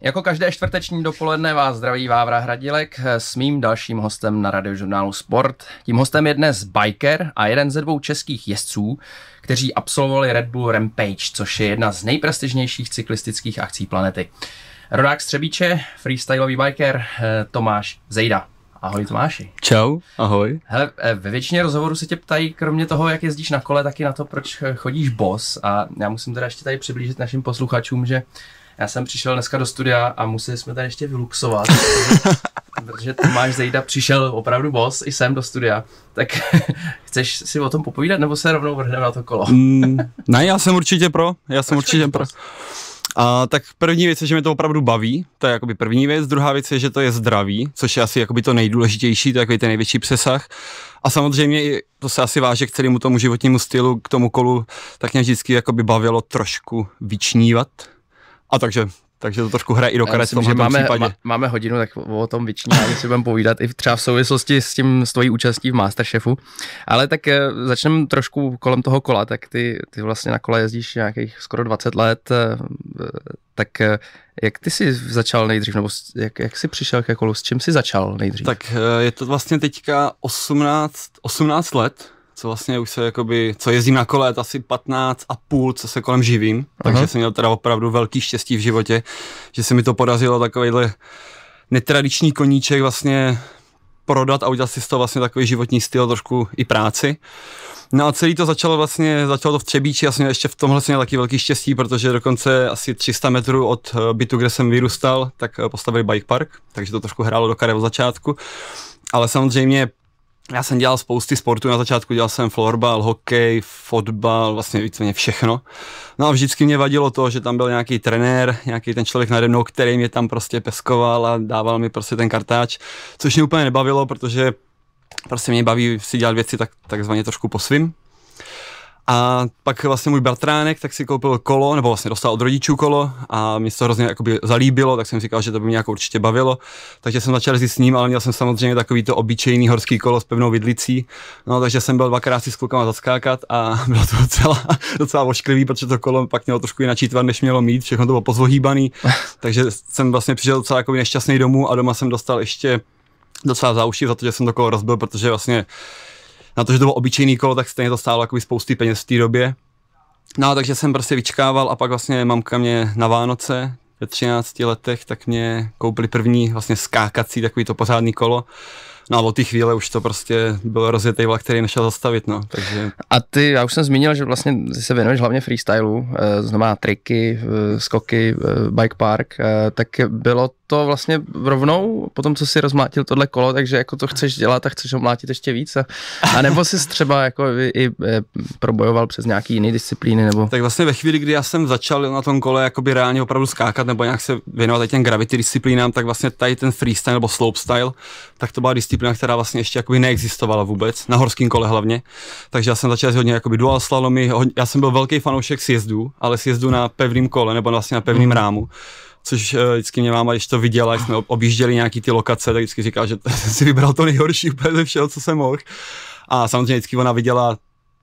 Jako každé čtvrteční dopoledne vás zdraví Vávra Hradilek eh, s mým dalším hostem na radiožurnálu Sport. Tím hostem je dnes biker a jeden ze dvou českých jezdců, kteří absolvovali Red Bull Rampage, což je jedna z nejprestižnějších cyklistických akcí planety. Rodák Střebíče, freestyleový biker eh, Tomáš Zejda. Ahoj Tomáši. Čau, ahoj. Hele, eh, ve většině rozhovorů se tě ptají, kromě toho, jak jezdíš na kole, taky na to, proč chodíš bos. A já musím teda ještě tady přiblížit našim posluchačům, že já jsem přišel dneska do studia a museli jsme tady ještě vyluxovat, protože Tomáš Zejda přišel opravdu boss i sem do studia. Tak chceš si o tom popovídat, nebo se rovnou vrhneme na to kolo? mm, ne, já jsem určitě pro, já jsem Proč určitě pro. A, tak první věc je, že mě to opravdu baví, to je jakoby první věc. Druhá věc je, že to je zdraví, což je asi jakoby to nejdůležitější, to je ten největší přesah. A samozřejmě to se asi váže k celému tomu životnímu stylu, k tomu kolu, tak mě vždycky jakoby bavilo trošku vyčnívat, a takže takže to trošku hraje i do karet myslím, v máme, případě. máme hodinu, tak o tom vyčnívání si budeme povídat i třeba v souvislosti s tím s tvojí účastí v Masterchefu. Ale tak eh, začneme trošku kolem toho kola, tak ty, ty vlastně na kole jezdíš nějakých skoro 20 let, eh, eh, tak jak ty jsi začal nejdřív, nebo jak, jak jsi přišel ke kolu, s čím jsi začal nejdřív? Tak je to vlastně teďka 18, 18 let, co vlastně už se jakoby, co jezdím na kole, asi 15 a půl, co se kolem živím, uh-huh. takže mhm. jsem měl teda opravdu velký štěstí v životě, že se mi to podařilo takovýhle netradiční koníček vlastně prodat a udělat si z toho vlastně takový životní styl, trošku i práci. No a celý to začalo vlastně, začalo to v Třebíči, já jsem měl ještě v tomhle jsem měl taky velký štěstí, protože dokonce asi 300 metrů od eh, bytu, kde jsem vyrůstal, tak eh, postavili bike park, takže to trošku hrálo do kare v začátku. Ale samozřejmě já jsem dělal spousty sportů, na začátku dělal jsem florbal, hokej, fotbal, vlastně víceméně všechno. No a vždycky mě vadilo to, že tam byl nějaký trenér, nějaký ten člověk nade mnou, který mě tam prostě peskoval a dával mi prostě ten kartáč, což mě úplně nebavilo, protože prostě mě baví si dělat věci tak, takzvaně trošku po svým, a pak vlastně můj bratránek tak si koupil kolo, nebo vlastně dostal od rodičů kolo a mě se to hrozně jakoby zalíbilo, tak jsem říkal, že to by mě jako určitě bavilo. Takže jsem začal jezdit s ním, ale měl jsem samozřejmě takový to obyčejný horský kolo s pevnou vidlicí. No, takže jsem byl dvakrát si s klukama zaskákat a bylo to docela, docela ošklivý, protože to kolo pak mělo trošku jiný tvar, než mělo mít, všechno to bylo pozvohýbaný. takže jsem vlastně přišel docela jako nešťastný domů a doma jsem dostal ještě docela uši za to, že jsem to kolo rozbil, protože vlastně na to, že to bylo obyčejný kolo, tak stejně to stálo jakoby spousty peněz v té době. No takže jsem prostě vyčkával a pak vlastně mamka mě na Vánoce ve 13 letech, tak mě koupili první vlastně skákací takový to pořádný kolo No a od té chvíle už to prostě byl rozjetý vlak, který nešel zastavit, no. Takže... A ty, já už jsem zmínil, že vlastně se věnuješ hlavně freestylu, eh, znamená triky, eh, skoky, eh, bike park, tak bylo to vlastně rovnou, po tom, co si rozmátil tohle kolo, takže jako to chceš dělat a chceš ho mlátit ještě víc? A, a nebo jsi třeba jako i, i probojoval přes nějaký jiný disciplíny? Nebo... Tak vlastně ve chvíli, kdy já jsem začal na tom kole jakoby reálně opravdu skákat nebo nějak se věnovat těm gravity disciplínám, tak vlastně tady ten freestyle nebo slopestyle, tak to byla disciplína disciplína, která vlastně ještě jakoby neexistovala vůbec, na horském kole hlavně. Takže já jsem začal hodně jakoby dual slalomy, hodně, já jsem byl velký fanoušek sjezdů, ale sjezdů na pevném kole nebo vlastně na pevném hmm. rámu což eh, vždycky mě máma, když to viděla, jak jsme objížděli nějaký ty lokace, tak vždycky říká, že jsem si vybral to nejhorší úplně ze všeho, co jsem mohl. A samozřejmě vždycky ona viděla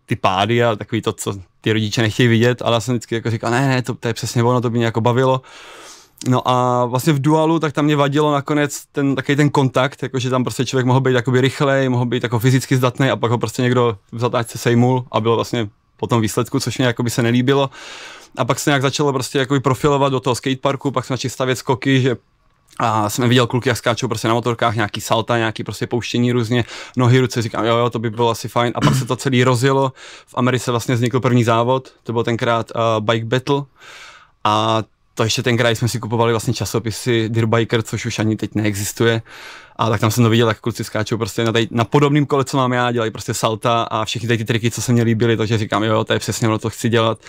ty pády a takový to, co ty rodiče nechtějí vidět, ale já jsem vždycky jako říkal, ne, ne, to, to je přesně ono, to by mě jako bavilo. No a vlastně v dualu, tak tam mě vadilo nakonec ten, takový ten kontakt, jakože tam prostě člověk mohl být jakoby rychlej, mohl být jako fyzicky zdatný a pak ho prostě někdo v zatáčce sejmul a bylo vlastně po tom výsledku, což mě jakoby se nelíbilo. A pak se nějak začalo prostě jakoby profilovat do toho skateparku, pak jsme začali stavět skoky, že a jsem viděl kluky, jak skáčou prostě na motorkách, nějaký salta, nějaký prostě pouštění různě, nohy, ruce, říkám, jo, jo, to by bylo asi fajn. A pak se to celý rozjelo. V Americe vlastně vznikl první závod, to byl tenkrát uh, Bike Battle. A to ještě tenkrát jsme si kupovali vlastně časopisy Dirbiker, což už ani teď neexistuje. A tak tam jsem to viděl, jak kluci skáčou prostě na, tady, na podobném kole, co mám já, dělají prostě salta a všechny ty triky, co se mi líbily, takže říkám, jo, to je přesně ono, co chci dělat.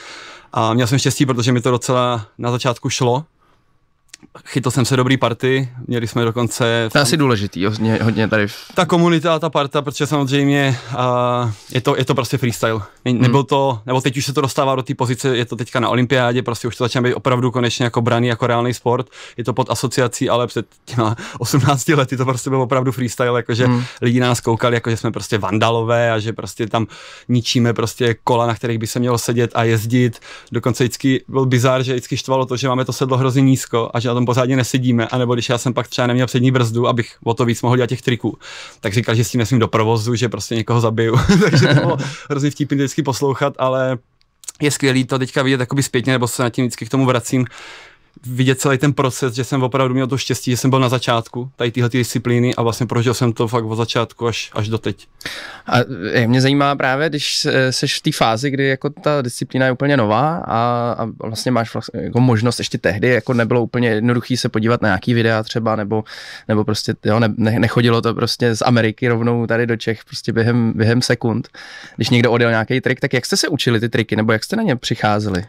A měl jsem štěstí, protože mi to docela na začátku šlo, chytil jsem se dobrý party, měli jsme dokonce... To je asi důležitý, hodně, hodně tady... V... Ta komunita ta parta, protože samozřejmě uh, je, to, je to prostě freestyle. Ne, hmm. Nebyl to, nebo teď už se to dostává do té pozice, je to teďka na olympiádě, prostě už to začíná být opravdu konečně jako braný jako reálný sport. Je to pod asociací, ale před těma 18 lety to prostě byl opravdu freestyle, jakože hmm. lidi nás koukali, jakože jsme prostě vandalové a že prostě tam ničíme prostě kola, na kterých by se mělo sedět a jezdit. Dokonce vždycky byl bizár, že vždycky štvalo to, že máme to sedlo hrozně nízko a že na tom pořádně nesedíme, anebo když já jsem pak třeba neměl přední brzdu, abych o to víc mohl dělat těch triků, tak říkal, že s tím nesmím do provozu, že prostě někoho zabiju. Takže to bylo hrozně vtipný vždycky poslouchat, ale je skvělý to teďka vidět jakoby zpětně, nebo se na tím vždycky k tomu vracím, vidět celý ten proces, že jsem opravdu měl to štěstí, že jsem byl na začátku tady tyhle ty disciplíny a vlastně prožil jsem to fakt od začátku až, až do teď. A e, mě zajímá právě, když jsi v té fázi, kdy jako ta disciplína je úplně nová a, a vlastně máš vlastně jako možnost ještě tehdy, jako nebylo úplně jednoduché se podívat na nějaký videa třeba, nebo, nebo prostě jo, ne, nechodilo to prostě z Ameriky rovnou tady do Čech prostě během, během sekund. Když někdo odjel nějaký trik, tak jak jste se učili ty triky, nebo jak jste na ně přicházeli?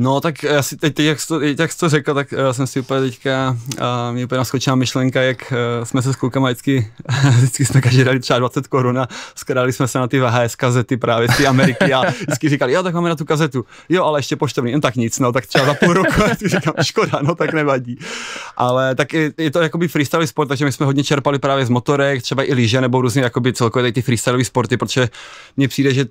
No tak já eh, si teď, teď jak, jsi to, jak jsi to řekl, tak uh, jsem si úplně teďka, uh, mě úplně naskočila myšlenka, jak uh, jsme se s klukama vždycky, vždycky jsme každý dali třeba 20 korun a skrali jsme se na ty VHS kazety právě z té Ameriky a vždycky říkali, jo tak máme na tu kazetu, jo ale ještě poštovný, no tak nic, no tak třeba za půl roku, říkám, škoda, no tak nevadí. Ale tak je, je to jakoby freestyle sport, takže my jsme hodně čerpali právě z motorek, třeba i lyže nebo různě jakoby celkově ty freestyle sporty, protože mně přijde, že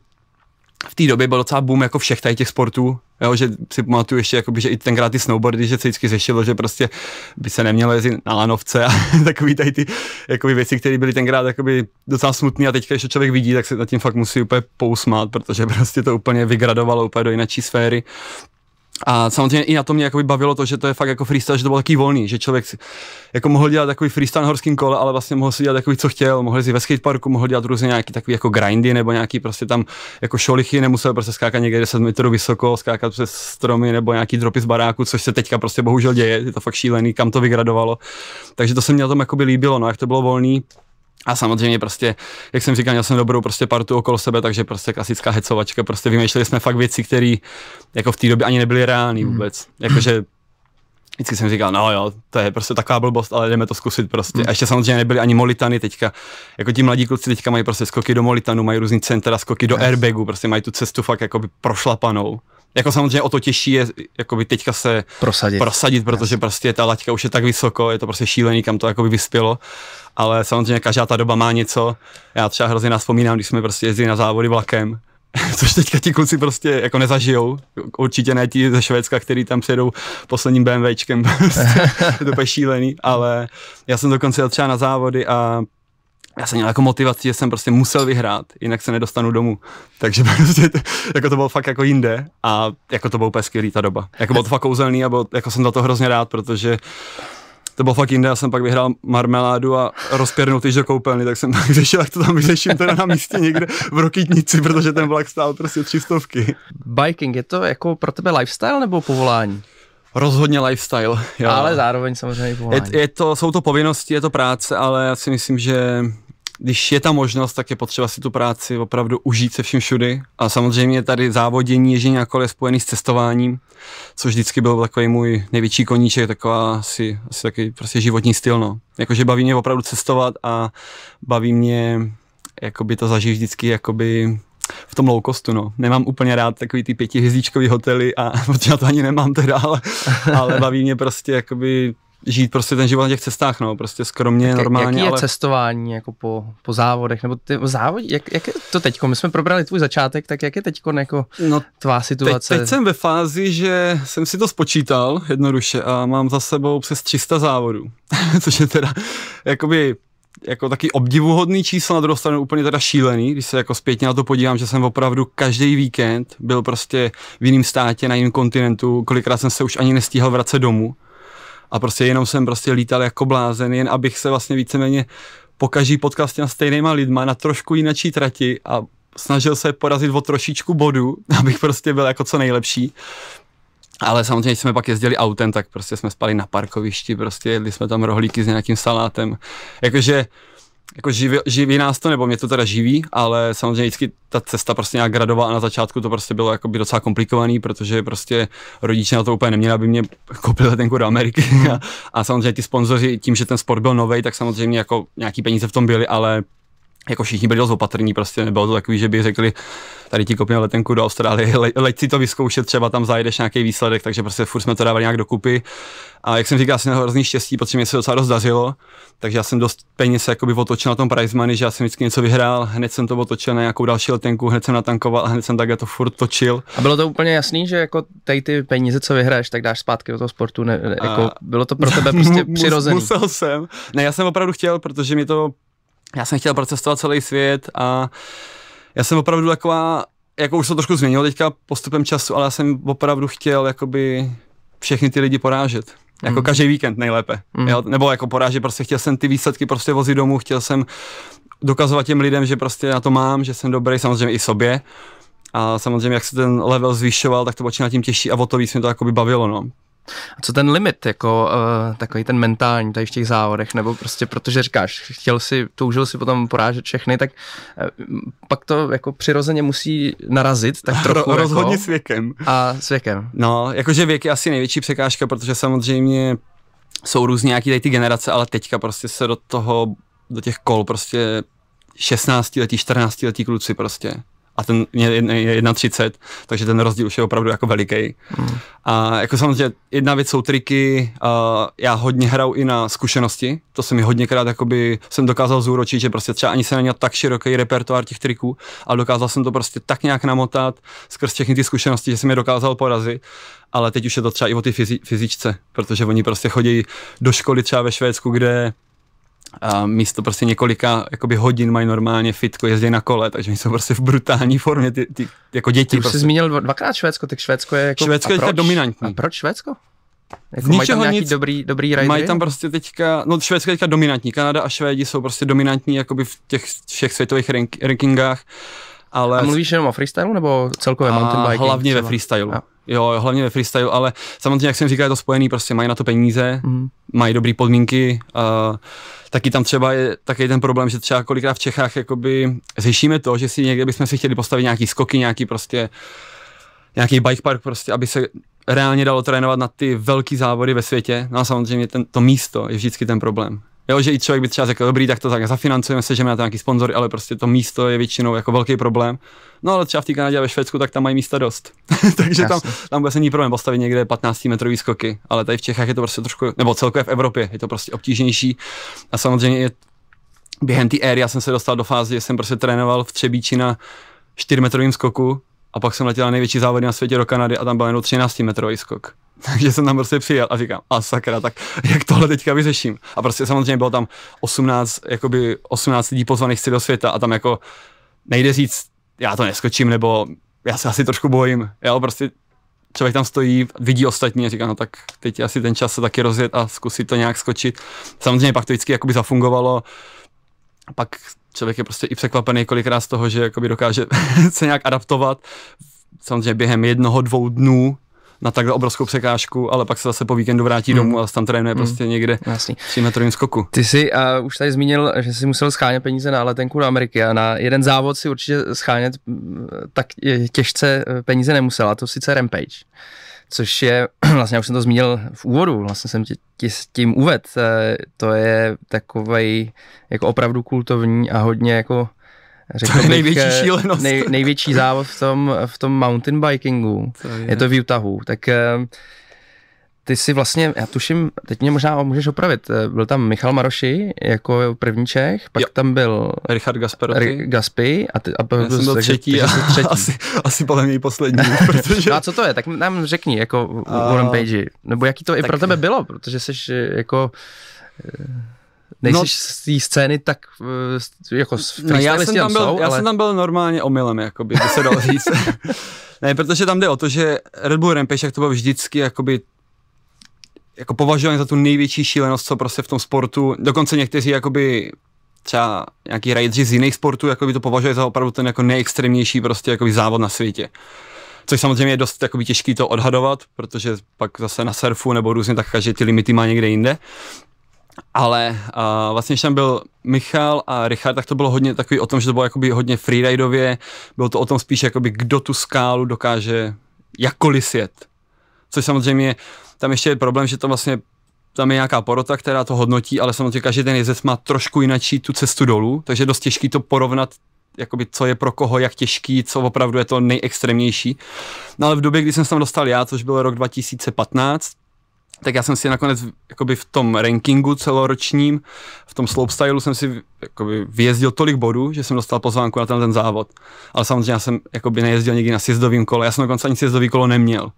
v té době byl docela boom jako všech tady těch sportů, jo, že si pamatuju ještě, jakoby, že i tenkrát ty snowboardy, že se vždycky řešilo, že prostě by se nemělo jezdit na lanovce a takový tady ty jakoby, věci, které byly tenkrát jakoby, docela smutné a teďka, když to člověk vidí, tak se nad tím fakt musí úplně pousmát, protože prostě to úplně vygradovalo úplně do jiné sféry. A samozřejmě i na to mě jako bavilo to, že to je fakt jako freestyle, že to bylo taký volný, že člověk si, jako mohl dělat takový freestyle na horském kole, ale vlastně mohl si dělat takový, co chtěl, mohl si ve skateparku, mohl dělat různě nějaký takový jako grindy nebo nějaký prostě tam jako šolichy, nemusel prostě skákat někde 10 metrů vysoko, skákat přes stromy nebo nějaký dropy z baráku, což se teďka prostě bohužel děje, je to fakt šílený, kam to vygradovalo. Takže to se mě na tom jako líbilo, no jak to bylo volný, a samozřejmě prostě, jak jsem říkal, měl jsem dobrou prostě partu okolo sebe, takže prostě klasická hecovačka, prostě vymýšleli jsme fakt věci, které jako v té době ani nebyly reální hmm. vůbec. Mm. Jakože vždycky jsem říkal, no jo, to je prostě taková blbost, ale jdeme to zkusit prostě. Hmm. A ještě samozřejmě nebyly ani molitany teďka. Jako ti mladí kluci teďka mají prostě skoky do molitanu, mají různý centra, skoky do yes. airbagu, prostě mají tu cestu fakt jako prošlapanou jako samozřejmě o to těžší je jakoby teďka se prosadit, prosadit protože yes. prostě ta laťka už je tak vysoko, je to prostě šílený, kam to jakoby vyspělo, ale samozřejmě každá ta doba má něco. Já třeba hrozně nás vzpomínám, když jsme prostě jezdili na závody vlakem, což teďka ti kluci prostě jako nezažijou. Určitě ne ti ze Švédska, který tam přijedou posledním BMWčkem, prostě, je to šílený, ale já jsem dokonce jel třeba na závody a já jsem měl jako motivaci, že jsem prostě musel vyhrát, jinak se nedostanu domů. Takže prostě, to, jako to bylo fakt jako jinde a jako to bylo úplně skvělý ta doba. Jako bylo to fakt kouzelný a bylo, jako jsem za to hrozně rád, protože to bylo fakt jinde, já jsem pak vyhrál marmeládu a rozpěrnou tyž do koupelny, tak jsem tak řešil, jak to tam vyřeším teda na místě někde v Rokitnici, protože ten vlak stál prostě stovky. Biking, je to jako pro tebe lifestyle nebo povolání? Rozhodně lifestyle. Jo. Ale zároveň samozřejmě povolání. Je, je to, jsou to povinnosti, je to práce, ale já si myslím, že když je ta možnost, tak je potřeba si tu práci opravdu užít se vším všudy. A samozřejmě tady závodění, je nějakoliv spojený s cestováním, což vždycky byl takový můj největší koníček, taková asi, asi takový prostě životní styl. No. Jakože baví mě opravdu cestovat a baví mě jakoby to zažít vždycky jakoby v tom low costu, no. Nemám úplně rád takový ty pětihvězdičkový hotely, a, protože já to ani nemám teda, ale, ale baví mě prostě jakoby žít prostě ten život na těch cestách, no, prostě skromně, tak normálně. Jaký je ale... cestování jako po, po závodech, nebo ty závodí, jak, jak, je to teďko? My jsme probrali tvůj začátek, tak jak je teďko jako no, tvá situace? Teď, teď, jsem ve fázi, že jsem si to spočítal jednoduše a mám za sebou přes 300 závodů, což je teda jakoby jako taky obdivuhodný číslo, na druhou stranu úplně teda šílený, když se jako zpětně na to podívám, že jsem opravdu každý víkend byl prostě v jiném státě, na jiném kontinentu, kolikrát jsem se už ani nestíhal vracet domů a prostě jenom jsem prostě lítal jako blázen, jen abych se vlastně víceméně pokaží podcast potkal s těma stejnýma lidma na trošku jinačí trati a snažil se porazit o trošičku bodu, abych prostě byl jako co nejlepší. Ale samozřejmě, když jsme pak jezdili autem, tak prostě jsme spali na parkovišti, prostě jedli jsme tam rohlíky s nějakým salátem. Jakože jako živí, živí nás to, nebo mě to teda živí, ale samozřejmě vždycky ta cesta prostě nějak gradová a na začátku to prostě bylo jakoby docela komplikovaný, protože prostě rodiče na to úplně neměli, aby mě koupili letenku do Ameriky hmm. a, a samozřejmě ti sponzoři, tím, že ten sport byl nový, tak samozřejmě jako nějaký peníze v tom byly, ale jako všichni byli dost opatrní, prostě nebylo to takový, že by řekli, tady ti kopně letenku do Austrálie, le, leď si to vyzkoušet, třeba tam zajdeš nějaký výsledek, takže prostě furt jsme to dávali nějak dokupy. A jak jsem říkal, jsem měl hrozný štěstí, protože mě se docela dost dařilo, takže já jsem dost peněz jakoby otočil na tom prize money, že já jsem vždycky něco vyhrál, hned jsem to otočil na nějakou další letenku, hned jsem natankoval a hned jsem takhle to furt točil. A bylo to úplně jasný, že jako tady ty peníze, co vyhraješ, tak dáš zpátky do toho sportu, ne, ne, jako bylo to pro tebe prostě přirozené. Musel jsem. Ne, já jsem opravdu chtěl, protože mi to já jsem chtěl procestovat celý svět a já jsem opravdu taková, jako už se to trošku změnilo teďka postupem času, ale já jsem opravdu chtěl jakoby všechny ty lidi porážet. Jako mm. každý víkend nejlépe. Mm. Jo? Nebo jako porážet, prostě chtěl jsem ty výsledky prostě vozit domů, chtěl jsem dokazovat těm lidem, že prostě na to mám, že jsem dobrý, samozřejmě i sobě. A samozřejmě, jak se ten level zvyšoval, tak to bylo tím těžší a o to víc mě to jakoby bavilo, no. A co ten limit, jako uh, takový ten mentální tady v těch závodech, nebo prostě protože říkáš, chtěl si, toužil si potom porážet všechny, tak uh, pak to jako přirozeně musí narazit, tak trochu. Ro- jako. rozhodně jako, s věkem. A s věkem. No, jakože věk je asi největší překážka, protože samozřejmě jsou různě nějaký tady ty generace, ale teďka prostě se do toho, do těch kol prostě 16 letí, 14 letí kluci prostě a ten je 1,30, takže ten rozdíl už je opravdu jako veliký. Hmm. A jako samozřejmě jedna věc jsou triky, a já hodně hraju i na zkušenosti, to se mi hodněkrát jakoby jsem dokázal zúročit, že prostě třeba ani se neměl tak široký repertoár těch triků, ale dokázal jsem to prostě tak nějak namotat skrz všechny ty zkušenosti, že jsem je dokázal porazit ale teď už je to třeba i o ty fyzi- fyzičce, protože oni prostě chodí do školy třeba ve Švédsku, kde a místo prostě několika jakoby hodin mají normálně fitko, jezdí na kole, takže jsou prostě v brutální formě, ty, ty jako děti. Ty už prostě. jsi zmínil dvakrát Švédsko, tak Švédsko je jako... Švédsko je dominantní. A proč Švédsko? Jako mají tam nějaký nic, dobrý, dobrý rajdy? Mají tam prostě teďka, no Švédsko je teďka dominantní, Kanada a Švédi jsou prostě dominantní jakoby v těch všech světových rank, rankingách. Ale... A mluvíš jenom o freestylu nebo celkově mountain biking? Hlavně třeba? ve freestylu. A. Jo, jo, hlavně ve freestyle, ale samozřejmě, jak jsem říkal, je to spojený, prostě mají na to peníze, mm. mají dobré podmínky. A taky tam třeba je taky ten problém, že třeba kolikrát v Čechách jakoby řešíme to, že si někde bychom si chtěli postavit nějaký skoky, nějaký prostě nějaký bike park prostě, aby se reálně dalo trénovat na ty velké závody ve světě. No a samozřejmě ten, to místo je vždycky ten problém. Jo, že i člověk by třeba řekl, dobrý, tak to tak zafinancujeme, sežeme na to nějaký sponzory, ale prostě to místo je většinou jako velký problém. No ale třeba v té Kanadě a ve Švédsku, tak tam mají místa dost. Takže tam tam, tam vůbec není problém postavit někde 15-metrový skoky, ale tady v Čechách je to prostě trošku, nebo celkově v Evropě je to prostě obtížnější. A samozřejmě je, během té éry já jsem se dostal do fáze, že jsem prostě trénoval v Třebíči na 4 metrovým skoku a pak jsem letěl na největší závody na světě do Kanady a tam byl jenom 13-metrový skok. Takže jsem tam prostě přijel a říkám, a sakra, tak jak tohle teďka vyřeším? A prostě samozřejmě bylo tam 18, jakoby 18 lidí pozvaných si do světa a tam jako nejde říct, já to neskočím, nebo já se asi trošku bojím. Já prostě člověk tam stojí, vidí ostatní a říká, no tak teď asi ten čas se taky rozjet a zkusit to nějak skočit. Samozřejmě pak to vždycky jakoby zafungovalo. Pak člověk je prostě i překvapený kolikrát z toho, že jakoby dokáže se nějak adaptovat. Samozřejmě během jednoho, dvou dnů na takhle obrovskou překážku, ale pak se zase po víkendu vrátí mm. domů hmm. a tam trénuje mm. prostě někde Jasný. v metrovém skoku. Ty jsi uh, už tady zmínil, že jsi musel schánět peníze na letenku do Ameriky a na jeden závod si určitě schánět tak těžce e, peníze nemusel, a to sice Rampage což je, vlastně já už jsem to zmínil v úvodu, vlastně jsem ti s tím uved, e, to je takový jako opravdu kultovní a hodně jako řekl to největší bych, eh, šílenost. Nej, největší závod v tom, v tom mountain bikingu. To je. je to v Utahu. Tak eh, ty si vlastně, já tuším, teď mě možná můžeš opravit, eh, byl tam Michal Maroši jako první Čech, pak jo. tam byl Richard Gasperotti. Gaspi Gaspy a, ty, a byl, byl takže, třetí, takže, a třetí. Asi, asi podle mě poslední. protože... no a co to je, tak nám řekni jako a... Warren Page, nebo jaký to tak i pro tebe bylo, protože jsi jako Nejsi no, z té scény tak eh, jako s no, já, jsem tam byl, jsou, já ale... jsem tam byl normálně omylem, jakoby, by se dalo říct. ne, protože tam jde o to, že Red Bull Rampage, jak to byl vždycky jakoby jako považovaný za tu největší šílenost, co prostě v tom sportu, dokonce někteří jakoby třeba nějaký rajdři z jiných sportů jakoby to považuje za opravdu ten jako nejextrémnější prostě jakoby závod na světě. Což samozřejmě je dost jakoby, těžký to odhadovat, protože pak zase na surfu nebo různě tak každý ty limity má někde jinde ale uh, vlastně, když tam byl Michal a Richard, tak to bylo hodně takový o tom, že to bylo jakoby hodně freeridově, bylo to o tom spíš, jakoby, kdo tu skálu dokáže jakkoliv sjet. Což samozřejmě, je tam ještě je problém, že to vlastně tam je nějaká porota, která to hodnotí, ale samozřejmě každý ten jezdec má trošku jinačí tu cestu dolů, takže je dost těžký to porovnat jakoby co je pro koho, jak těžký, co opravdu je to nejextrémnější. No ale v době, kdy jsem se tam dostal já, což byl rok 2015, tak já jsem si nakonec jakoby v tom rankingu celoročním, v tom slopestylu jsem si jakoby vyjezdil tolik bodů, že jsem dostal pozvánku na ten, ten závod. Ale samozřejmě já jsem jakoby nejezdil nikdy na sjezdovým kole, já jsem dokonce ani sjezdový kolo neměl.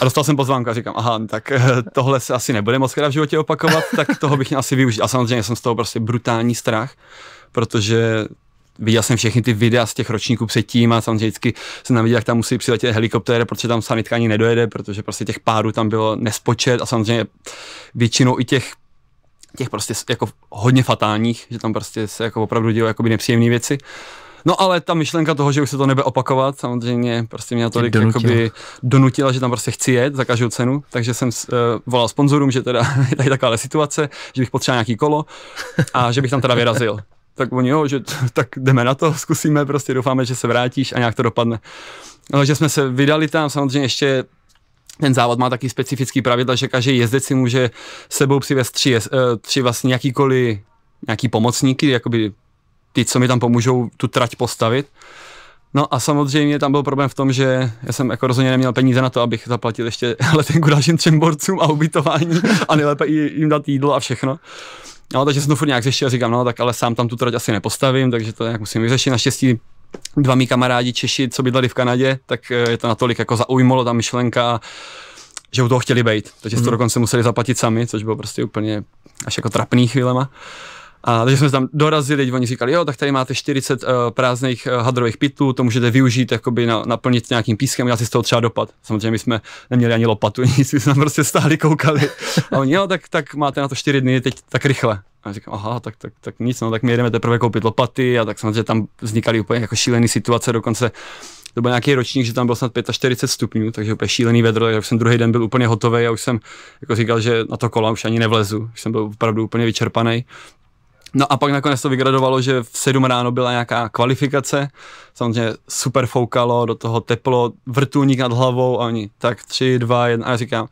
A dostal jsem pozvánku a říkám, aha, tak eh, tohle se asi nebude moc v životě opakovat, tak toho bych měl asi využít. A samozřejmě jsem z toho prostě brutální strach, protože viděl jsem všechny ty videa z těch ročníků předtím a samozřejmě vždycky jsem tam viděl, jak tam musí přiletět helikoptéry, protože tam sanitka ani nedojede, protože prostě těch párů tam bylo nespočet a samozřejmě většinou i těch těch prostě jako hodně fatálních, že tam prostě se jako opravdu dělo jakoby nepříjemné věci. No ale ta myšlenka toho, že už se to nebe opakovat, samozřejmě prostě mě tolik donutila. Jakoby, donutila, že tam prostě chci jet za každou cenu, takže jsem uh, volal sponzorům, že teda je tady taková situace, že bych potřeboval nějaký kolo a že bych tam teda vyrazil tak oni jo, že tak jdeme na to, zkusíme, prostě doufáme, že se vrátíš a nějak to dopadne. No, že jsme se vydali tam, samozřejmě ještě ten závod má taky specifický pravidla, že každý jezdec si může sebou přivést tři, eh, tři vlastně nějakýkoliv nějaký pomocníky, jakoby ty, co mi tam pomůžou tu trať postavit. No a samozřejmě tam byl problém v tom, že já jsem jako rozhodně neměl peníze na to, abych zaplatil ještě letenku dalším třem borcům a ubytování a nejlépe jim dát jídlo a všechno. No, takže jsem to furt nějak řešil, říkám, no, tak ale sám tam tu trať asi nepostavím, takže to nějak musím vyřešit. Naštěstí dva mý kamarádi Češi, co bydleli v Kanadě, tak eh, je to natolik jako zaujmulo ta myšlenka, že u toho chtěli být. Takže mm. to mhm. dokonce museli zaplatit sami, což bylo prostě úplně až jako trapný chvílema. A takže jsme tam dorazili, oni říkali, jo, tak tady máte 40 uh, eh, prázdných uh, hadrových pitlů, to můžete využít, jakoby na, naplnit nějakým pískem, já si z toho třeba dopad. Samozřejmě my jsme neměli ani lopatu, nic, jsme tam prostě stáli, koukali. A oni, jo, tak, tak máte na to 4 dny, teď tak rychle. A já říkám, aha, tak, tak, tak nic, no, tak my jedeme teprve koupit lopaty a tak samozřejmě tam vznikaly úplně jako šílené situace, dokonce to byl nějaký ročník, že tam bylo snad 45 stupňů, takže úplně šílený vedro, takže jsem druhý den byl úplně hotový a už jsem jako říkal, že na to kola už ani nevlezu, už jsem byl opravdu úplně vyčerpaný. No a pak nakonec to vygradovalo, že v 7 ráno byla nějaká kvalifikace, samozřejmě super foukalo, do toho teplo, vrtulník nad hlavou a oni tak 3, 2, 1 a já říkám,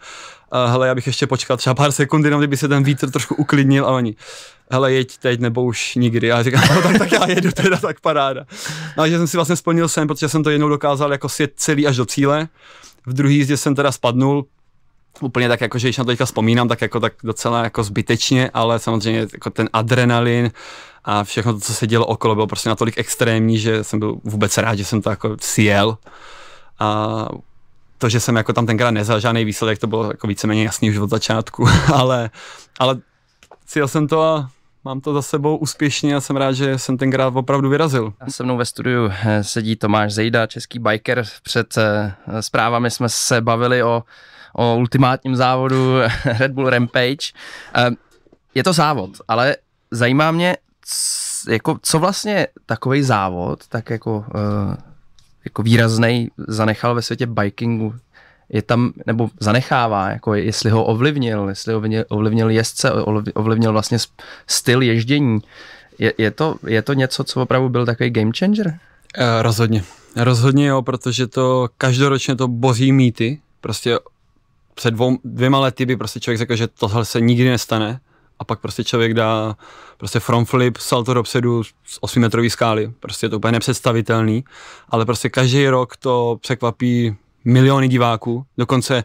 eh, hele, já bych ještě počkal třeba pár sekund, jenom kdyby se ten vítr trošku uklidnil a oni, hele, jeď teď nebo už nikdy. Já říkám, no tak, tak já jedu teda, tak paráda. No a že jsem si vlastně splnil sen, protože jsem to jednou dokázal jako si celý až do cíle. V druhý jízdě jsem teda spadnul, úplně tak jako, že když na to teďka vzpomínám, tak jako tak docela jako zbytečně, ale samozřejmě jako ten adrenalin a všechno to, co se dělo okolo, bylo prostě natolik extrémní, že jsem byl vůbec rád, že jsem to jako sjel. A to, že jsem jako tam tenkrát nezal žádný výsledek, to bylo jako víceméně jasný už od začátku, ale, ale cíl jsem to a mám to za sebou úspěšně a jsem rád, že jsem tenkrát opravdu vyrazil. A se mnou ve studiu eh, sedí Tomáš Zejda, český biker. Před eh, zprávami jsme se bavili o o ultimátním závodu Red Bull Rampage. Eh, je to závod, ale zajímá mě, jako, co vlastně takový závod, tak jako, eh, jako výrazný zanechal ve světě bikingu. Je tam, nebo zanechává, jako jestli ho ovlivnil, jestli ovlivnil jezdce, ovlivnil vlastně styl ježdění. Je, je, to, je to něco, co opravdu byl takový game changer? Eh, rozhodně. Rozhodně jo, protože to každoročně to boří mýty. Prostě před dvou, dvěma lety by prostě člověk řekl, že tohle se nikdy nestane a pak prostě člověk dá prostě front flip, salto předu z 8 metrový skály. Prostě je to úplně nepředstavitelný, ale prostě každý rok to překvapí miliony diváků. Dokonce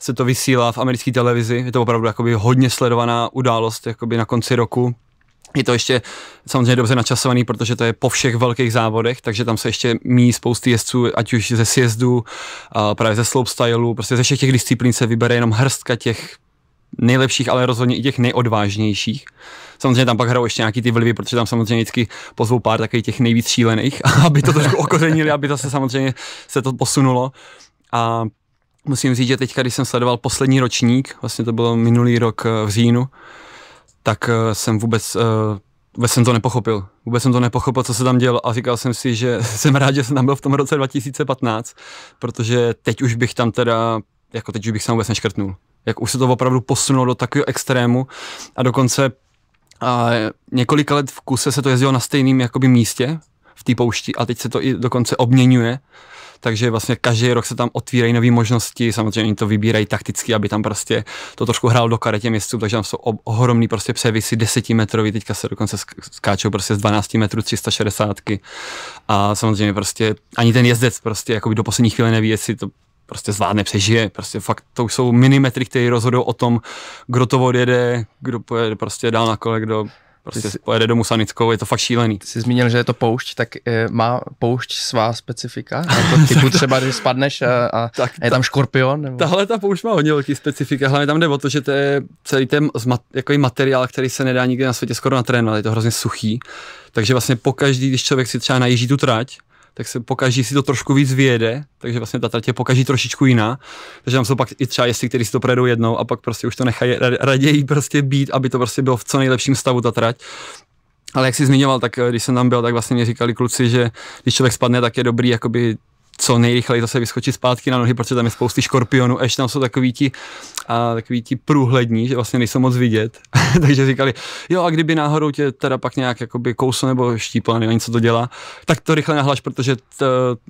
se to vysílá v americké televizi, je to opravdu jakoby hodně sledovaná událost jakoby na konci roku je to ještě samozřejmě dobře načasovaný, protože to je po všech velkých závodech, takže tam se ještě mí spousty jezdců, ať už ze sjezdu, právě ze slopestylu, prostě ze všech těch disciplín se vybere jenom hrstka těch nejlepších, ale rozhodně i těch nejodvážnějších. Samozřejmě tam pak hrajou ještě nějaký ty vlivy, protože tam samozřejmě vždycky pozvou pár takových těch nejvíc šílených, aby to trošku okořenili, aby to se samozřejmě se to posunulo. A musím říct, že teďka, když jsem sledoval poslední ročník, vlastně to bylo minulý rok eh, v říjnu, tak eh, jsem vůbec, eh, vůbec jsem to nepochopil. Vůbec jsem to nepochopil, co se tam dělo a říkal jsem si, že jsem rád, že jsem tam byl v tom roce 2015, protože teď už bych tam teda, jako teď už bych se vůbec neškrtnul. Jak už se to opravdu posunulo do takového extrému a dokonce a několika let v kuse se to jezdilo na stejném jakoby místě v té poušti a teď se to i dokonce obměňuje takže vlastně každý rok se tam otvírají nové možnosti, samozřejmě oni to vybírají takticky, aby tam prostě to trošku hrál do karetě městců, takže tam jsou ohromný prostě převisy desetimetrový, teďka se dokonce skáčou prostě z 12 metrů 360 a samozřejmě prostě ani ten jezdec prostě jakoby do poslední chvíle neví, jestli to prostě zvládne, přežije. Prostě fakt to jsou minimetry, které rozhodují o tom, kdo to odjede, kdo pojede prostě dál na kole, kdo Prostě jsi, pojede domů sanickou, je to fakt šílený. Ty jsi zmínil, že je to poušť, tak je, eh, má poušť svá specifika? Jako typu třeba, když spadneš eh, a, a tak, je tam škorpion? Nebo? Tahle ta poušť má hodně velký specifika, hlavně tam jde o to, že to je celý ten jako materiál, který se nedá nikdy na světě skoro natrénovat, je to hrozně suchý. Takže vlastně po každý, když člověk si třeba najíží tu trať, tak se pokaží si to trošku víc vyjede, takže vlastně ta trať je pokaží trošičku jiná. Takže tam jsou pak i třeba jestli, kteří si to projedou jednou a pak prostě už to nechají raději prostě být, aby to prostě bylo v co nejlepším stavu ta trať. Ale jak jsi zmiňoval, tak eh, když jsem tam byl, tak vlastně mi říkali kluci, že když člověk spadne, tak je dobrý jakoby co nejrychleji zase vyskočit zpátky na nohy, protože tam je spousty škorpionů, ještě tam jsou takový ti, a, takový ti průhlední, že vlastně nejsou moc vidět. Takže říkali, jo a kdyby náhodou tě teda pak nějak jakoby kouso nebo štípla, nevím, co to dělá, tak to rychle nahlaš, protože t,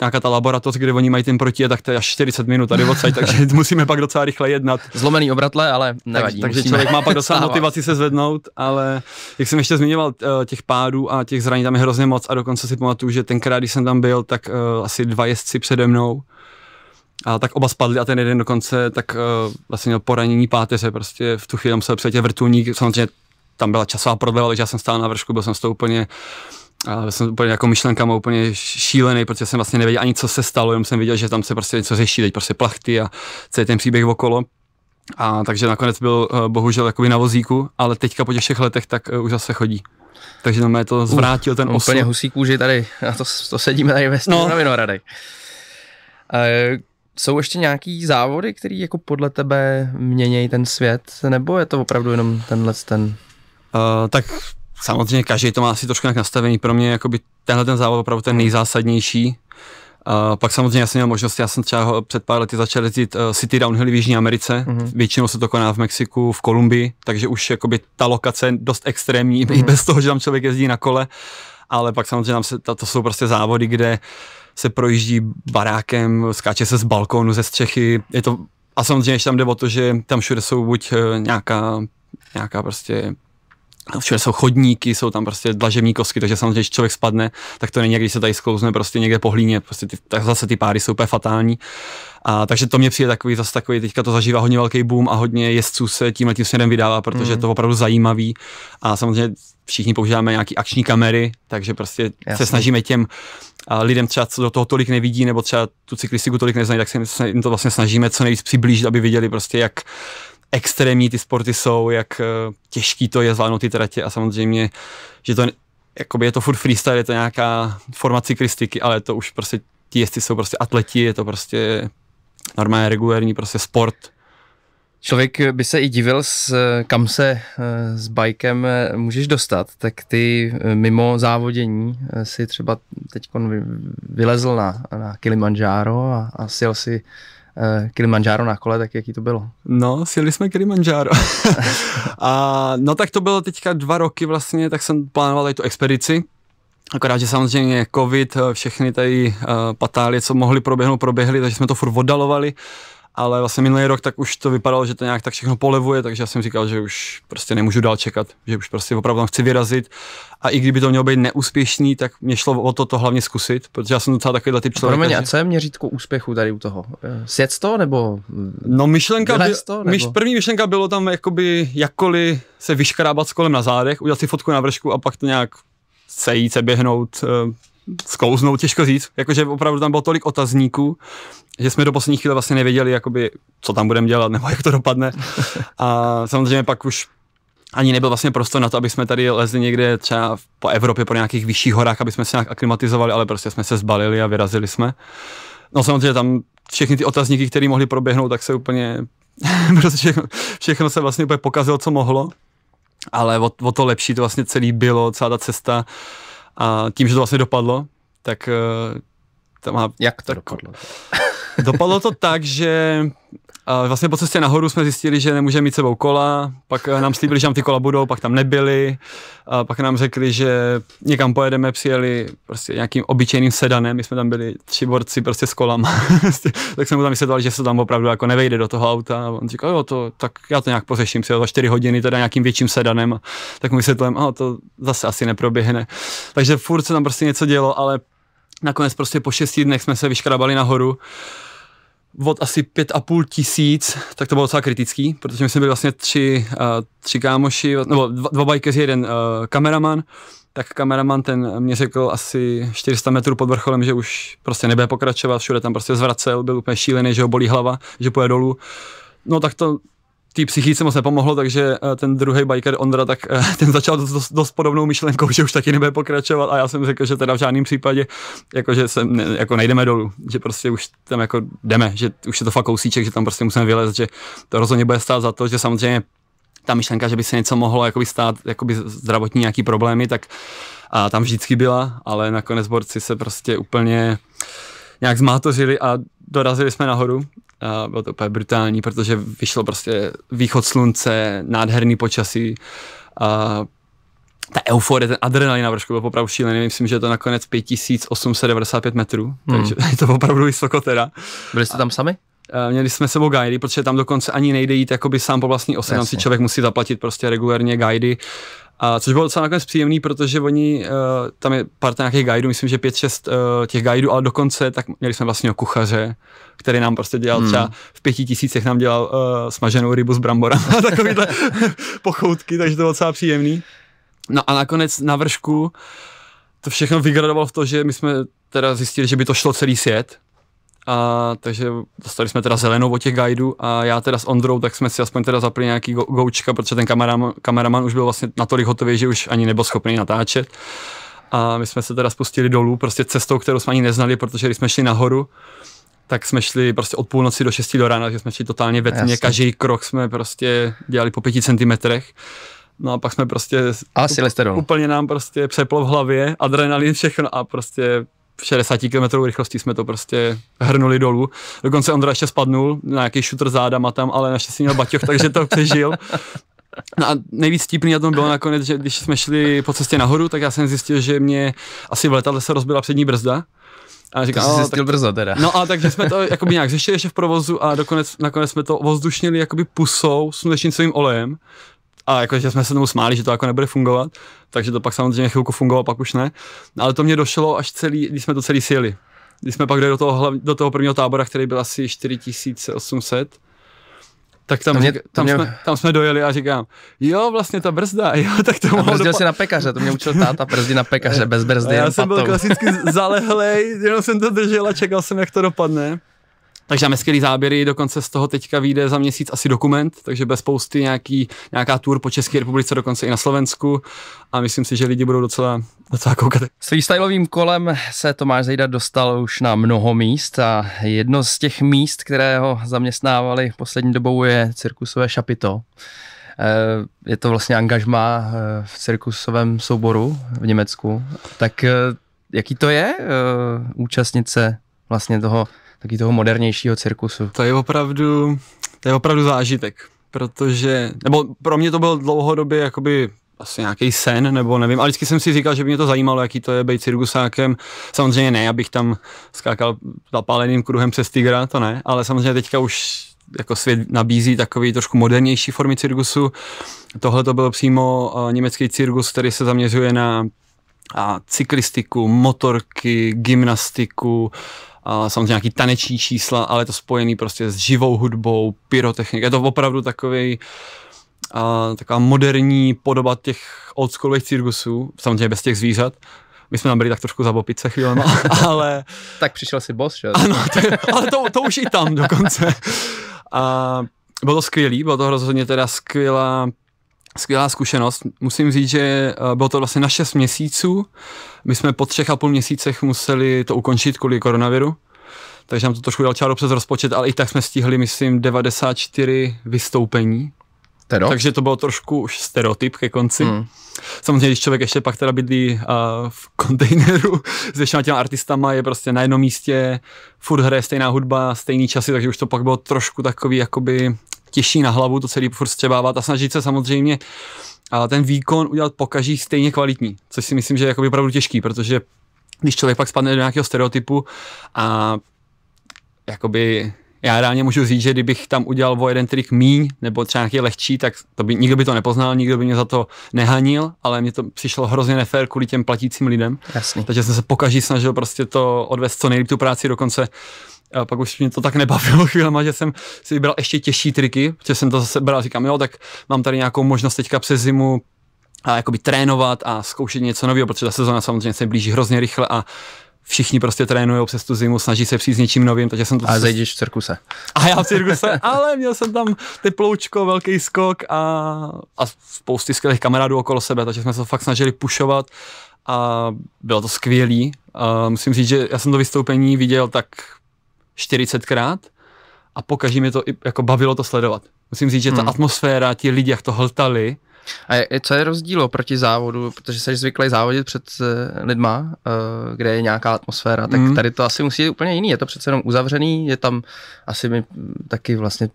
nějaká ta laboratoř, kde oni mají ten proti, tak to je až 40 minut tady odsaď, takže musíme pak docela rychle jednat. Zlomený obratle, ale nevadí. Tak, takže člověk má pak docela motivaci se zvednout, ale jak jsem ještě zmiňoval, těch pádů a těch zraní tam je hrozně moc a dokonce si pamatuju, že tenkrát, když jsem tam byl, tak uh, asi dva jezdci asi přede mnou. A tak oba spadli a ten jeden dokonce tak uh, vlastně měl poranění páteře, prostě v tu chvíli musel přijet vrtulník, samozřejmě tam byla časová prodleva, takže já jsem stál na vršku, byl jsem s tou úplně uh, jsem úplně jako myšlenkama úplně šílený, protože jsem vlastně nevěděl ani, co se stalo, jenom jsem viděl, že tam se prostě něco řeší, teď prostě plachty a celý ten příběh okolo. A takže nakonec byl eh, bohužel jakoby na vozíku, ale teďka po těch všech letech tak eh, už zase chodí. Takže no mě to zvrátil uh, ten osud. Úplně husí kůži tady, a to, to sedíme tady ve no, E, jsou ještě nějaký závody, které jako podle tebe měnějí ten svět, nebo je to opravdu jenom tenhle ten? Uh, tak samozřejmě každý to má asi trošku nějak nastavený. Pro mě jakoby tenhle ten závod opravdu ten nejzásadnější. Uh, pak samozřejmě já jsem měl možnost, já jsem třeba před pár lety začal jezdit uh, City Downhill v Jižní Americe, mm-hmm. většinou se to koná v Mexiku, v Kolumbii, takže už jakoby ta lokace je dost extrémní, mm-hmm. i mhm. bez toho, že tam člověk jezdí na kole, ale pak samozřejmě tam se, to, to jsou prostě závody, kde uh, se projíždí barákem, skáče se z balkónu, ze střechy. Je to, a samozřejmě, že tam jde o to, že tam všude jsou buď eh, nějaká, nějaká prostě všude jsou chodníky, jsou tam prostě dlažební kosky, takže samozřejmě, když člověk spadne, tak to není, když se tady sklouzne prostě někde po hlíně, prostě ty, tak zase ty páry jsou úplně fatální. A, takže to mě přijde takový, zase takový, teďka to zažívá hodně velký boom a hodně jezdců se tím tím směrem vydává, protože mm. je mhm. to opravdu zajímavý a samozřejmě všichni používáme nějaké akční kamery, takže prostě Jasný. se snažíme těm a lidem třeba, co do toho tolik nevidí, nebo třeba tu cyklistiku tolik neznají, tak se jim to vlastně snažíme co nejvíc přiblížit, aby viděli prostě, jak extrémní ty sporty jsou, jak eh, těžký to je zvládnout ty tratě a samozřejmě, že to jakoby je to furt freestyle, je to nějaká forma cyklistiky, ale to už prostě ti jezdci jsou prostě atleti, je to prostě normálně regulární prostě sport. Člověk by se i divil, kam se eh, s bajkem eh, můžeš dostat, tak ty mimo závodění si třeba teď vylezl na, na Kilimanjaro a, a sjel si Eh, Kilimanjaro na kole, tak jaký to bylo? No, sjeli jsme Kilimanjaro. a, no tak to bylo teďka dva roky vlastně, tak jsem plánoval i tu expedici, Akorát, že samozřejmě covid, eh, všechny tady uh, patálie, co mohly proběhnout, proběhly, takže jsme to furt oddalovali ale vlastně minulý rok tak už to vypadalo, že to nějak tak všechno polevuje, takže já jsem říkal, že už prostě nemůžu dál čekat, že už prostě opravdu tam chci vyrazit a i kdyby to mělo být neúspěšný, tak mě šlo o to, to hlavně zkusit, protože já jsem docela takovýhle typ člověk. Promiň, a co je měřítko úspěchu tady u toho? Eh, sjet to nebo? No myšlenka, byl, to, nebo? Myš, první myšlenka bylo tam jakoby jakkoliv se vyškrábat s kolem na zádech, udělat si fotku na vršku a pak to nějak sejít, se běhnout, eh, sklouznout, těžko říct. Jakože opravdu tam bylo tolik otazníků, že jsme do poslední chvíle vlastně nevěděli, jakoby, co tam budeme dělat nebo jak to dopadne. A samozřejmě pak už ani nebyl vlastně prostor na to, aby jsme tady lezli někde třeba po Evropě, po nějakých vyšších horách, aby jsme se nějak aklimatizovali, ale prostě jsme se zbalili a vyrazili jsme. No samozřejmě tam všechny ty otazníky, které mohly proběhnout, tak se úplně, prostě všechno, všechno se vlastně úplně pokazilo, co mohlo. Ale o, o to lepší to vlastně celý bylo, celá ta cesta. Uh, a tím, že to vlastně dopadlo, tak eh, to má... Jak to tak, dopadlo? dopadlo to tak, že a eh, vlastně po cestě nahoru jsme zjistili, že nemůžeme mít sebou kola, pak eh, nám slíbili, že tam ty kola budou, pak tam nebyly, a pak nám řekli, že někam pojedeme, přijeli prostě nějakým obyčejným sedanem, my jsme tam byli tři borci prostě s kolama, tak jsme mu tam vysvětlili, že se tam opravdu jako nevejde do toho auta a on říkal, jo, to, tak já to nějak pořeším si za čtyři hodiny teda nějakým větším sedanem, a tak mu vysvětlím, a to zase asi neproběhne. Takže furt se tam prostě něco dělo, ale nakonec prostě po šesti dnech jsme se vyškrabali nahoru od asi pět a půl tisíc, tak to bylo docela kritický, protože my jsme byli vlastně tři, eh, tři kámoši, nebo dva, dva bajkeři, jeden eh, kameraman, tak kameraman ten mě řekl asi 400 metrů pod vrcholem, že už prostě nebude pokračovat, všude tam prostě zvracel, byl úplně šílený, že ho bolí hlava, že půjde dolů. No tak to té psychice moc nepomohlo, takže eh, ten druhý biker Ondra, tak eh, ten začal dost, dost podobnou myšlenkou, že už taky nebude pokračovat a já jsem řekl, že teda v žádném případě, jako že se, ne, jako nejdeme dolů, že prostě už tam jako jdeme, že už je to fakt kousíček, že tam prostě musíme vylézt, že to rozhodně bude stát za to, že samozřejmě ta myšlenka, že by se něco mohlo jakoby stát, jakoby zdravotní nějaký problémy, tak a tam vždycky byla, ale nakonec borci se prostě úplně nějak zmátořili a dorazili jsme nahoru a bylo to úplně brutální, protože vyšlo prostě východ slunce, nádherný počasí. A ta euforie, ten adrenalin na vršku byl opravdu šílený. Myslím, že je to nakonec 5895 metrů, hmm. je to opravdu vysoko teda. Byli jste tam sami? Měli jsme sebou guidy, protože tam dokonce ani nejde jít jakoby sám po vlastní ose, tam si člověk musí zaplatit prostě regulérně guidy. A což bylo docela nakonec příjemný, protože oni, uh, tam je pár nějakých guideů, myslím, že pět šest uh, těch guideů, ale dokonce tak měli jsme vlastně kuchaře, který nám prostě dělal hmm. třeba v pěti tisícech nám dělal uh, smaženou rybu s brambora a takovýhle pochoutky, takže to bylo docela příjemný. No a nakonec na vršku to všechno vygradovalo v to, že my jsme teda zjistili, že by to šlo celý svět, a, takže dostali jsme teda zelenou od těch guideů a já teda s Ondrou, tak jsme si aspoň teda zapli nějaký go- goučka, protože ten kameraman, kameraman už byl vlastně natolik hotový, že už ani nebyl schopný natáčet. A my jsme se teda spustili dolů, prostě cestou, kterou jsme ani neznali, protože když jsme šli nahoru, tak jsme šli prostě od půlnoci do 6 do rána, že jsme šli totálně ve tmě, každý krok jsme prostě dělali po pěti centimetrech. No a pak jsme prostě... A Úplně nám prostě přeplo v hlavě, adrenalin, všechno a prostě v 60 km rychlosti jsme to prostě hrnuli dolů. Dokonce Ondra ještě spadnul na nějaký šutr zádama tam, ale naštěstí měl baťoch, takže to přežil. No a nejvíc típný na tom bylo nakonec, že když jsme šli po cestě nahoru, tak já jsem zjistil, že mě asi v letadle se rozbila přední brzda. A říkám, to jsi zjistil tak, brzo teda. No a takže jsme to jakoby nějak řešili ještě v provozu a dokonec, nakonec jsme to ovzdušnili jakoby pusou s slunečnicovým olejem, a jakože jsme se tomu smáli, že to jako nebude fungovat, takže to pak samozřejmě chvilku fungovalo, pak už ne. Ale to mě došlo až celý, když jsme to celý sjeli. Když jsme pak jeli do toho, do toho prvního tábora, který byl asi 4800, tak tam, to mě, to tam, mě... jsme, tam jsme dojeli a říkám, jo, vlastně ta brzda, jo, tak to mohlo dopadnout. si na pekaře, to mě učil táta brzdit na pekaře, bez brzdy. A já jsem patou. byl klasicky zalehlej, jenom jsem to držel a čekal jsem, jak to dopadne. Takže máme skvělý záběry, dokonce z toho teďka vyjde za měsíc asi dokument, takže bez spousty nějaký, nějaká tour po České republice, dokonce i na Slovensku a myslím si, že lidi budou docela, docela koukat. S freestyleovým kolem se Tomáš Zejda dostal už na mnoho míst a jedno z těch míst, které ho zaměstnávali poslední dobou je cirkusové šapito. Eh, je to vlastně angažma eh, v cirkusovém souboru v Německu. Tak eh, jaký to je Účastnice vlastně toho taky toho modernějšího cirkusu. To je opravdu, to je opravdu zážitek, protože, nebo pro mě to byl dlouhodobě jakoby asi nějaký sen, nebo nevím, ale vždycky jsem si říkal, že by mě to zajímalo, jaký to je být cirkusákem. Samozřejmě ne, abych tam skákal zapáleným kruhem přes tygra, to ne, ale samozřejmě teďka už jako svět nabízí takový trošku modernější formy cirkusu. Tohle to byl přímo eh, německý cirkus, který se zaměřuje na a cyklistiku, motorky, gymnastiku, a samozřejmě nějaký taneční čísla, ale to spojený prostě s živou hudbou, pyrotechnik. Je to opravdu takový a taková moderní podoba těch oldschoolových cirkusů, samozřejmě bez těch zvířat. My jsme tam byli tak trošku za chvíle, no, ale... tak přišel si boss, že? Ano, to, ale to, to už i tam dokonce. A bylo to skvělý, bylo to hrozně teda skvělá skvělá zkušenost. Musím říct, že eh, bylo to vlastně na 6 měsíců. My jsme po třech a půl měsících museli to ukončit kvůli koronaviru. Takže nám to trošku dal čáru přes rozpočet, ale i tak jsme stihli, myslím, 94 vystoupení. Tero? Takže to bylo trošku už stereotyp ke konci. Mm. Samozřejmě, když člověk ještě pak teda bydlí uh, v kontejneru s většinou těma artistama, je prostě na jednom místě, furt hraje stejná hudba, stejný časy, takže už to pak bylo trošku takový jakoby těžší na hlavu to celý furt střebávat a snažit se samozřejmě a ten výkon udělat pokaží stejně kvalitní, což si myslím, že je jakoby opravdu těžký, protože když člověk pak spadne do nějakého stereotypu a jakoby já reálně můžu říct, že kdybych tam udělal o jeden trik míň, nebo třeba nějaký lehčí, tak to by, nikdo by to nepoznal, nikdo by mě za to nehanil, ale mě to přišlo hrozně nefér kvůli těm platícím lidem. Jasný. Takže jsem se pokaží snažil prostě to odvést co nejlíp tu práci, dokonce a pak už mě to tak nebavilo chvílema, že jsem si vybral ještě těžší triky, protože jsem to zase bral, říkám, jo, tak mám tady nějakou možnost teďka přes zimu a jakoby trénovat a zkoušet něco nového, protože ta sezona samozřejmě se blíží hrozně rychle a všichni prostě trénují přes tu zimu, snaží se přijít s něčím novým, takže jsem to... A zajdeš v cirkuse. A já v cirkuse, ale měl jsem tam teploučko, velký skok a, a spousty skvělých kamarádů okolo sebe, takže jsme se fakt snažili pušovat a bylo to skvělý. A musím říct, že já jsem to vystoupení viděl tak 40krát a pokaždé mi to jako bavilo to sledovat. Musím říct, že ta hmm. atmosféra, ti lidi, jak to hltali, a je co je rozdíl oproti závodu, protože jsi zvyklý závodit před eh, lidma, eh, kde je nějaká atmosféra, tak hmm. tady to asi musí být úplně jiný. Je to přece jenom uzavřený, je tam asi mi taky vlastně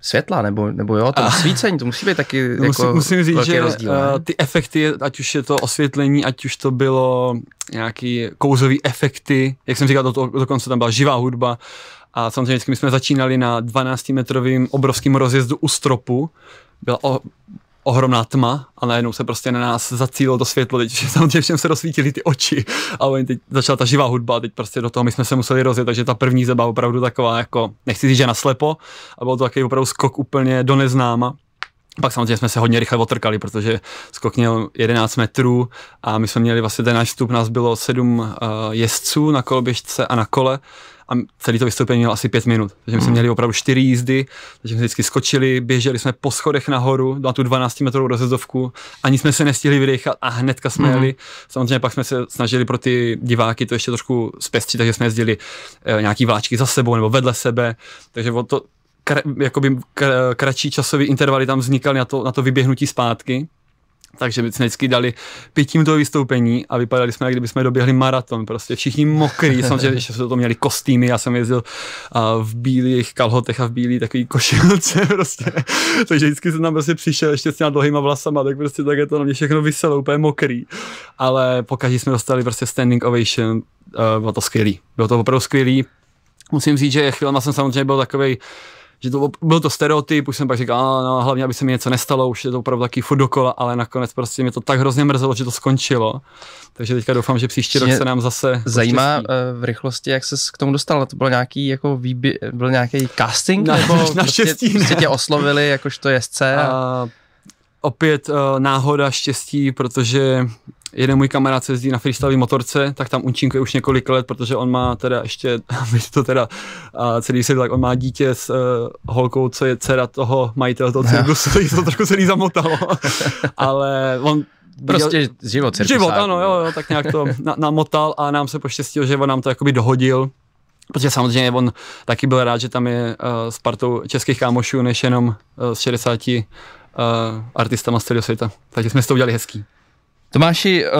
světla, nebo, nebo jo, to svícení, to musí být taky musím, jako musím říct, velký že eh, rozdíl, ne? ty efekty, ať už je to osvětlení, ať už to bylo nějaký kouzový efekty, jak jsem říkal, do, to, dokonce tam byla živá hudba, a samozřejmě my jsme začínali na 12-metrovým obrovským rozjezdu u stropu, byla o, ohromná tma a najednou se prostě na nás zacílilo to světlo, teď samozřejmě všem se rozsvítily ty oči a oni teď začala ta živá hudba teď prostě do toho my jsme se museli rozjet, takže ta první zeba opravdu taková jako, nechci říct, že naslepo a byl to takový opravdu skok úplně do neznáma. Pak samozřejmě jsme se hodně rychle otrkali, protože skok měl 11 metrů a my jsme měli vlastně ten náš vstup, nás bylo 7 uh, eh, jezdců na koloběžce a na kole a celý to vystoupení mělo asi pět minut. Takže my jsme hmm. měli opravdu čtyři jízdy, takže jsme vždycky skočili, běželi jsme po schodech nahoru na tu 12 metrovou rozjezdovku, ani jsme se nestihli vydechat a hnedka jsme mm. jeli. Samozřejmě pak jsme se snažili pro ty diváky to ještě trošku zpestřit, takže jsme jezdili e, nějaký vláčky za sebou nebo vedle sebe, takže to, kr, jakoby kr, kratší časové intervaly tam vznikaly na to, na to vyběhnutí zpátky. Takže my jsme vždycky dali pětiminutový vystoupení a vypadali jsme, jak kdyby jsme doběhli maraton. Prostě všichni mokrý, samozřejmě, že jsme to měli kostýmy, já jsem jezdil a v bílých kalhotech a v bílý takový košilce prostě. Takže vždycky jsem tam prostě přišel ještě s těma dlouhýma vlasama, tak prostě tak je to na mě všechno vyselo, úplně mokrý. Ale pokaždé jsme dostali prostě standing ovation, eh, bylo to skvělý. Bylo to opravdu skvělý. Musím říct, že chvílema jsem samozřejmě byl takovej, že to byl to stereotyp, už jsem pak říkal, no, hlavně, aby se mi něco nestalo, už je to opravdu taky furt dokola, ale nakonec prostě mě to tak hrozně mrzelo, že to skončilo. Takže teďka doufám, že příští rok se nám zase. Zajímá eh, v rychlosti, jak se k tomu dostal. To byl nějaký jako výběr, byl nějaký casting, na, nebo na prostě-, prostě, ne. prostě tě oslovili, je jezdce. A... opět uh, náhoda, štěstí, protože jeden můj kamarád se jezdí na freestyle motorce, tak tam učinkuje už několik let, protože on má teda ještě, aby to teda a celý se tak on má dítě s uh, holkou, co je dcera toho majitele toho cirkusu, no. to trošku celý zamotalo, ale on Prostě život cirkusáku. Život, no. ano, jo, jo, tak nějak to na, namotal a nám se poštěstilo, že on nám to jakoby dohodil, protože samozřejmě on taky byl rád, že tam je uh, eh, s partou českých kámošů, než jenom uh, s 60 uh, artistama z celého světa. Takže jsme si to udělali hezký. Tomáši, uh,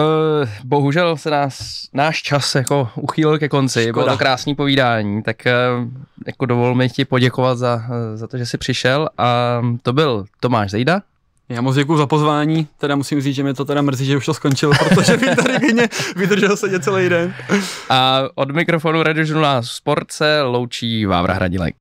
bohužel se nás, náš čas jako uchýlil ke konci, Škoda. bylo to krásné povídání, tak uh, jako dovol mi ti poděkovat za, uh, za to, že jsi přišel a to byl Tomáš Zejda. Já moc děkuji za pozvání, teda musím říct, že mě to teda mrzí, že už to skončilo, protože by tady vyně vydržel sedět celý den. A od mikrofonu Radio Žurnál Sport se loučí Vávra Hradilek.